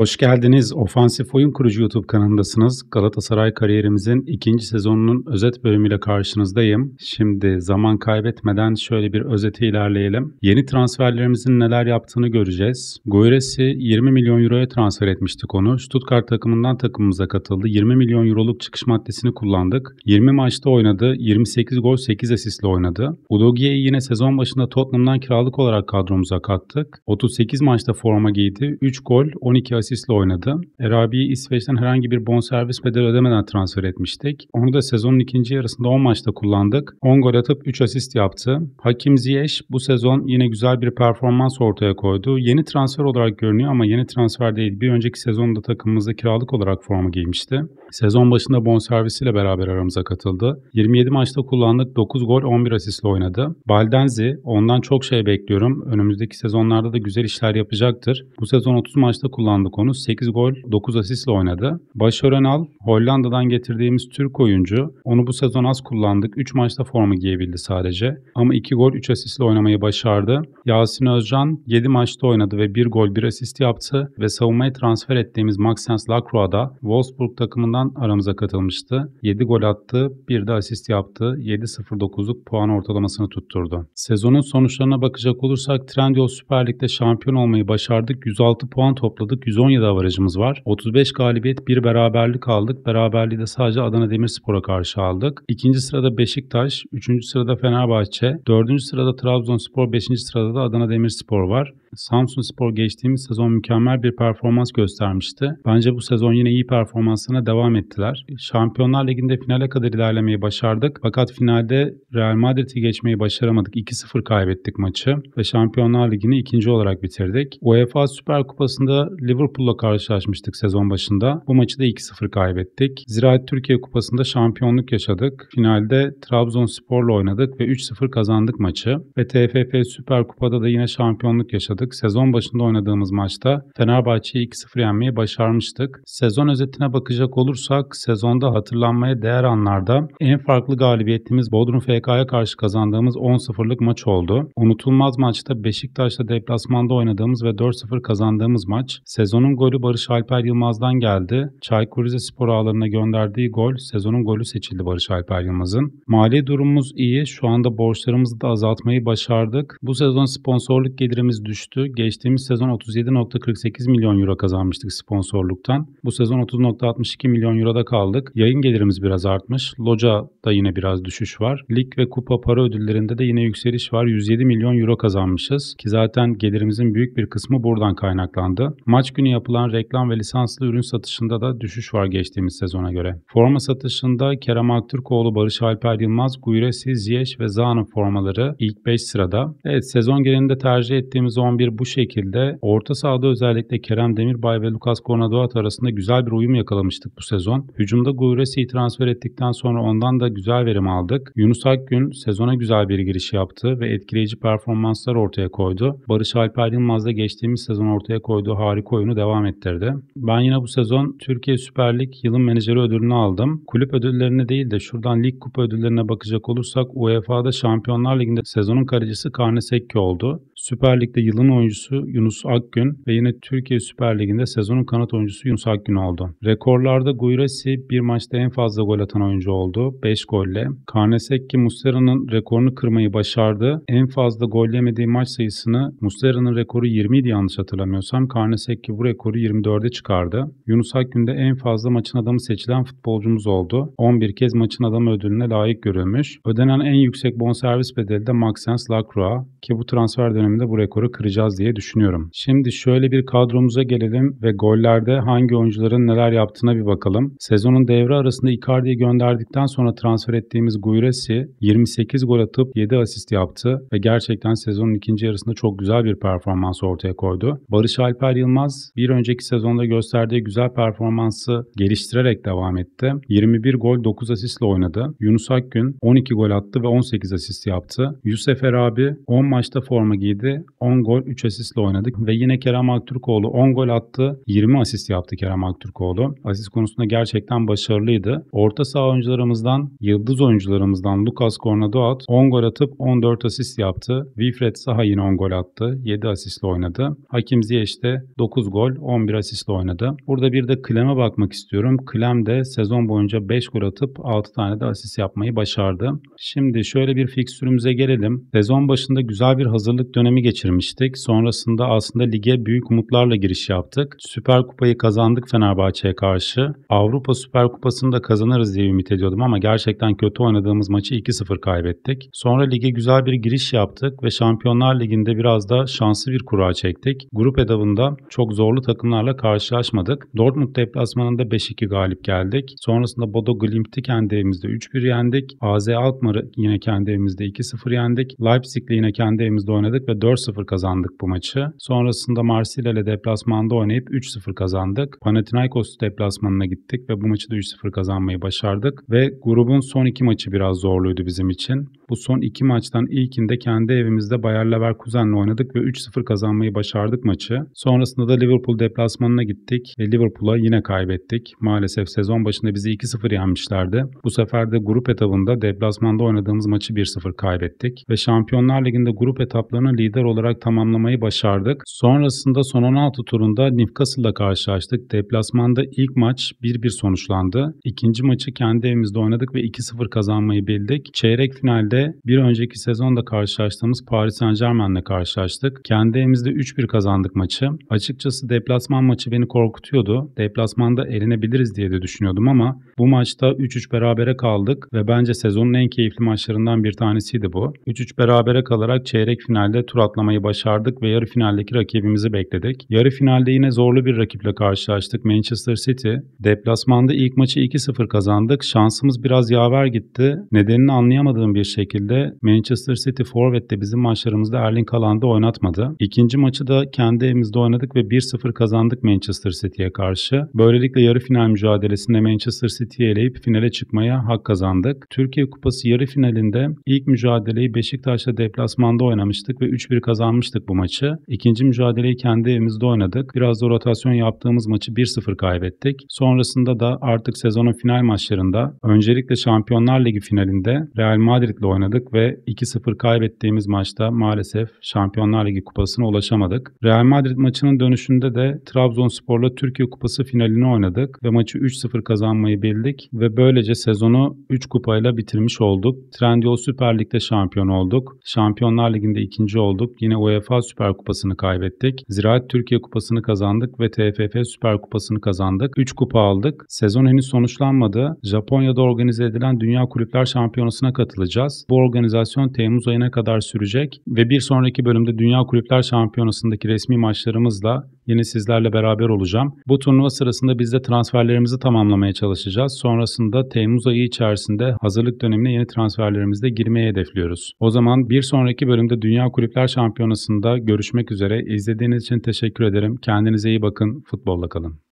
Hoş geldiniz. Ofansif Oyun Kurucu YouTube kanalındasınız. Galatasaray kariyerimizin ikinci sezonunun özet bölümüyle karşınızdayım. Şimdi zaman kaybetmeden şöyle bir özeti ilerleyelim. Yeni transferlerimizin neler yaptığını göreceğiz. Goyres'i 20 milyon euroya transfer etmiştik onu. Stuttgart takımından takımımıza katıldı. 20 milyon euroluk çıkış maddesini kullandık. 20 maçta oynadı. 28 gol 8 asistle oynadı. Udogie'yi yine sezon başında Tottenham'dan kiralık olarak kadromuza kattık. 38 maçta forma giydi. 3 gol 12 asist Sis'le oynadı. Rabi'yi İsveç'ten herhangi bir bonservis bedeli ödemeden transfer etmiştik. Onu da sezonun ikinci yarısında 10 maçta kullandık. 10 gol atıp 3 asist yaptı. Hakim Ziyech bu sezon yine güzel bir performans ortaya koydu. Yeni transfer olarak görünüyor ama yeni transfer değil. Bir önceki sezonda takımımızda kiralık olarak forma giymişti. Sezon başında bonservisiyle beraber aramıza katıldı. 27 maçta kullandık 9 gol 11 asistle oynadı. Baldenzi ondan çok şey bekliyorum. Önümüzdeki sezonlarda da güzel işler yapacaktır. Bu sezon 30 maçta kullandık onu. 8 gol 9 asistle oynadı. Başörenal Hollanda'dan getirdiğimiz Türk oyuncu. Onu bu sezon az kullandık. 3 maçta formu giyebildi sadece. Ama 2 gol 3 asistle oynamayı başardı. Yasin Özcan 7 maçta oynadı ve 1 gol 1 asist yaptı ve savunmaya transfer ettiğimiz Maxence Lacroix'a da Wolfsburg takımından takımından aramıza katılmıştı. 7 gol attı, 1 de asist yaptı. 7.09'luk puan ortalamasını tutturdu. Sezonun sonuçlarına bakacak olursak Trendyol Süper Lig'de şampiyon olmayı başardık. 106 puan topladık. 117 avarajımız var. 35 galibiyet, 1 beraberlik aldık. Beraberliği de sadece Adana Demirspor'a karşı aldık. İkinci sırada Beşiktaş, üçüncü sırada Fenerbahçe, dördüncü sırada Trabzonspor, beşinci sırada da Adana Demirspor var. Samsun Spor geçtiğimiz sezon mükemmel bir performans göstermişti. Bence bu sezon yine iyi performansına devam ettiler. Şampiyonlar Ligi'nde finale kadar ilerlemeyi başardık. Fakat finalde Real Madrid'i geçmeyi başaramadık. 2-0 kaybettik maçı ve Şampiyonlar Ligi'ni ikinci olarak bitirdik. UEFA Süper Kupası'nda Liverpool'la karşılaşmıştık sezon başında. Bu maçı da 2-0 kaybettik. Ziraat Türkiye Kupası'nda şampiyonluk yaşadık. Finalde Trabzonspor'la oynadık ve 3-0 kazandık maçı. Ve TFF Süper Kupa'da da yine şampiyonluk yaşadık oynadık. Sezon başında oynadığımız maçta Fenerbahçe'yi 2-0 yenmeyi başarmıştık. Sezon özetine bakacak olursak sezonda hatırlanmaya değer anlarda en farklı galibiyetimiz Bodrum FK'ya karşı kazandığımız 10-0'lık maç oldu. Unutulmaz maçta Beşiktaş'ta deplasmanda oynadığımız ve 4-0 kazandığımız maç. Sezonun golü Barış Alper Yılmaz'dan geldi. Çaykur Rizespor ağlarına gönderdiği gol sezonun golü seçildi Barış Alper Yılmaz'ın. Mali durumumuz iyi. Şu anda borçlarımızı da azaltmayı başardık. Bu sezon sponsorluk gelirimiz düştü olmuştu. Geçtiğimiz sezon 37.48 milyon euro kazanmıştık sponsorluktan. Bu sezon 30.62 milyon euroda kaldık. Yayın gelirimiz biraz artmış. Loca da yine biraz düşüş var. Lig ve kupa para ödüllerinde de yine yükseliş var. 107 milyon euro kazanmışız ki zaten gelirimizin büyük bir kısmı buradan kaynaklandı. Maç günü yapılan reklam ve lisanslı ürün satışında da düşüş var geçtiğimiz sezona göre. Forma satışında Kerem Aktürkoğlu, Barış Alper Yılmaz, Guiresi, Ziyech ve Zaha'nın formaları ilk 5 sırada. Evet sezon genelinde tercih ettiğimiz 11 bir bu şekilde. Orta sahada özellikle Kerem Demirbay ve Lucas Cornadoat arasında güzel bir uyum yakalamıştık bu sezon. Hücumda Guresi'yi transfer ettikten sonra ondan da güzel verim aldık. Yunus Akgün sezona güzel bir giriş yaptı ve etkileyici performanslar ortaya koydu. Barış Alper Yılmaz da geçtiğimiz sezon ortaya koyduğu harika oyunu devam ettirdi. Ben yine bu sezon Türkiye Süper Lig yılın menajeri ödülünü aldım. Kulüp ödüllerine değil de şuradan lig kupa ödüllerine bakacak olursak UEFA'da Şampiyonlar Ligi'nde sezonun kalecisi Karne Sekki oldu. Süper Lig'de yılın Kanat oyuncusu Yunus Akgün ve yine Türkiye Süper Ligi'nde sezonun kanat oyuncusu Yunus Akgün oldu. Rekorlarda Guirassi bir maçta en fazla gol atan oyuncu oldu. 5 golle. Karnesekki Muslera'nın rekorunu kırmayı başardı. En fazla gol yemediği maç sayısını Muslera'nın rekoru 20 idi yanlış hatırlamıyorsam. Karnesekki bu rekoru 24'e çıkardı. Yunus Akgün de en fazla maçın adamı seçilen futbolcumuz oldu. 11 kez maçın adamı ödülüne layık görülmüş. Ödenen en yüksek bonservis bedeli de Maxence Lacroix ki bu transfer döneminde bu rekoru kıracak alacağız diye düşünüyorum. Şimdi şöyle bir kadromuza gelelim ve gollerde hangi oyuncuların neler yaptığına bir bakalım. Sezonun devre arasında Icardi'yi gönderdikten sonra transfer ettiğimiz Guiresi 28 gol atıp 7 asist yaptı ve gerçekten sezonun ikinci yarısında çok güzel bir performans ortaya koydu. Barış Alper Yılmaz bir önceki sezonda gösterdiği güzel performansı geliştirerek devam etti. 21 gol 9 asistle oynadı. Yunus Akgün 12 gol attı ve 18 asist yaptı. Yusuf Erabi 10 maçta forma giydi. 10 gol 3 asistle oynadık ve yine Kerem Aktürkoğlu 10 gol attı. 20 asist yaptı Kerem Aktürkoğlu. Asist konusunda gerçekten başarılıydı. Orta saha oyuncularımızdan, yıldız oyuncularımızdan Lucas Cornadoat 10 gol atıp 14 asist yaptı. Wilfred Saha yine 10 gol attı. 7 asistle oynadı. Hakim Ziyech de 9 gol, 11 asistle oynadı. Burada bir de Klem'e bakmak istiyorum. Klem de sezon boyunca 5 gol atıp 6 tane de asist yapmayı başardı. Şimdi şöyle bir fikstürümüze gelelim. Sezon başında güzel bir hazırlık dönemi geçirmiştik. Sonrasında aslında lige büyük umutlarla giriş yaptık. Süper Kupayı kazandık Fenerbahçe'ye karşı. Avrupa Süper Kupası'nı da kazanırız diye ümit ediyordum ama gerçekten kötü oynadığımız maçı 2-0 kaybettik. Sonra lige güzel bir giriş yaptık ve Şampiyonlar Ligi'nde biraz da şanslı bir kura çektik. Grup edabında çok zorlu takımlarla karşılaşmadık. Dortmund deplasmanında 5-2 galip geldik. Sonrasında Bodo Glimt'i kendi evimizde 3-1 yendik. AZ Alkmaar'ı yine kendi evimizde 2-0 yendik. Leipzig'le yine kendi evimizde oynadık ve 4-0 kazandık kazandık bu maçı. Sonrasında Marsilya'yla deplasmanda oynayıp 3-0 kazandık. Panathinaikos deplasmanına gittik ve bu maçı da 3-0 kazanmayı başardık. Ve grubun son iki maçı biraz zorluydu bizim için. Bu son iki maçtan ilkinde kendi evimizde Bayer Leverkusen'le oynadık ve 3-0 kazanmayı başardık maçı. Sonrasında da Liverpool deplasmanına gittik ve Liverpool'a yine kaybettik. Maalesef sezon başında bizi 2-0 yenmişlerdi. Bu sefer de grup etabında deplasmanda oynadığımız maçı 1-0 kaybettik ve Şampiyonlar Ligi'nde grup etaplarını lider olarak tamamladık tamamlamayı başardık. Sonrasında son 16 turunda Newcastle'la karşılaştık. Deplasmanda ilk maç 1-1 sonuçlandı. İkinci maçı kendi evimizde oynadık ve 2-0 kazanmayı bildik. Çeyrek finalde bir önceki sezonda karşılaştığımız Paris Saint Germain'le karşılaştık. Kendi evimizde 3-1 kazandık maçı. Açıkçası deplasman maçı beni korkutuyordu. Deplasmanda erinebiliriz diye de düşünüyordum ama bu maçta 3-3 berabere kaldık ve bence sezonun en keyifli maçlarından bir tanesiydi bu. 3-3 berabere kalarak çeyrek finalde tur atlamayı başardık çıkardık ve yarı finaldeki rakibimizi bekledik. Yarı finalde yine zorlu bir rakiple karşılaştık Manchester City. Deplasmanda ilk maçı 2-0 kazandık. Şansımız biraz yaver gitti. Nedenini anlayamadığım bir şekilde Manchester City Forvet'te bizim maçlarımızda Erling Haaland'ı oynatmadı. İkinci maçı da kendi evimizde oynadık ve 1-0 kazandık Manchester City'ye karşı. Böylelikle yarı final mücadelesinde Manchester City'yi eleyip finale çıkmaya hak kazandık. Türkiye Kupası yarı finalinde ilk mücadeleyi Beşiktaş'la deplasmanda oynamıştık ve 3-1 kazanmıştık bu maçı. İkinci mücadeleyi kendi evimizde oynadık. Biraz da rotasyon yaptığımız maçı 1-0 kaybettik. Sonrasında da artık sezonun final maçlarında öncelikle Şampiyonlar Ligi finalinde Real Madrid'le oynadık ve 2-0 kaybettiğimiz maçta maalesef Şampiyonlar Ligi kupasına ulaşamadık. Real Madrid maçının dönüşünde de Trabzonspor'la Türkiye Kupası finalini oynadık ve maçı 3-0 kazanmayı bildik ve böylece sezonu 3 kupayla bitirmiş olduk. Trendyol Süper Lig'de şampiyon olduk. Şampiyonlar Ligi'nde ikinci olduk. Yine UEFA UEFA Süper Kupası'nı kaybettik. Ziraat Türkiye Kupası'nı kazandık ve TFF Süper Kupası'nı kazandık. 3 kupa aldık. Sezon henüz sonuçlanmadı. Japonya'da organize edilen Dünya Kulüpler Şampiyonası'na katılacağız. Bu organizasyon Temmuz ayına kadar sürecek ve bir sonraki bölümde Dünya Kulüpler Şampiyonası'ndaki resmi maçlarımızla yine sizlerle beraber olacağım. Bu turnuva sırasında biz de transferlerimizi tamamlamaya çalışacağız. Sonrasında Temmuz ayı içerisinde hazırlık dönemine yeni transferlerimizde girmeye hedefliyoruz. O zaman bir sonraki bölümde Dünya Kulüpler Şampiyonası'nda haftada görüşmek üzere. İzlediğiniz için teşekkür ederim. Kendinize iyi bakın. Futbolla kalın.